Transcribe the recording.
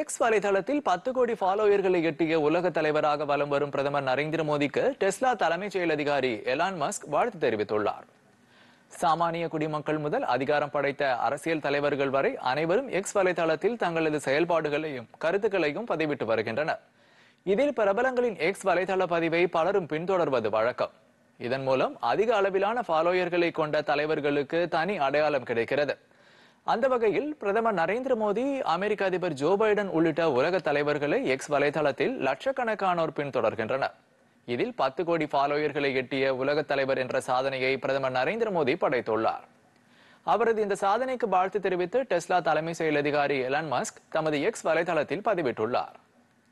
X வலைதளத்தில் பத்து கோடி ஃபாலோயர்களை எட்டிய உலக தலைவராக வலம் வரும் பிரதமர் நரேந்திர மோடிக்கு டெஸ்லா தலைமைச் செயல் அதிகாரி எலான் மஸ்க் வாழ்த்து தெரிவித்துள்ளார் சாமானிய குடிமக்கள் முதல் அதிகாரம் படைத்த அரசியல் தலைவர்கள் வரை அனைவரும் எக்ஸ் வலைதளத்தில் தங்களது செயல்பாடுகளையும் கருத்துக்களையும் பதிவிட்டு வருகின்றனர் இதில் பிரபலங்களின் எக்ஸ் வலைதள பதிவை பலரும் பின்தொடர்வது வழக்கம் இதன் மூலம் அதிக அளவிலான ஃபாலோயர்களை கொண்ட தலைவர்களுக்கு தனி அடையாளம் கிடைக்கிறது அந்த வகையில் பிரதமர் நரேந்திர மோடி அமெரிக்க அதிபர் ஜோ பைடன் உள்ளிட்ட உலக தலைவர்களை எக்ஸ் வலைதளத்தில் லட்சக்கணக்கானோர் பின்தொடர்கின்றனர் இதில் பத்து கோடி ஃபாலோயர்களை எட்டிய உலக தலைவர் என்ற சாதனையை பிரதமர் நரேந்திர மோடி படைத்துள்ளார் அவரது இந்த சாதனைக்கு வாழ்த்து தெரிவித்து டெஸ்லா தலைமை செயல் அதிகாரி எலான் மஸ்க் தமது எக்ஸ் வலைதளத்தில் பதிவிட்டுள்ளார்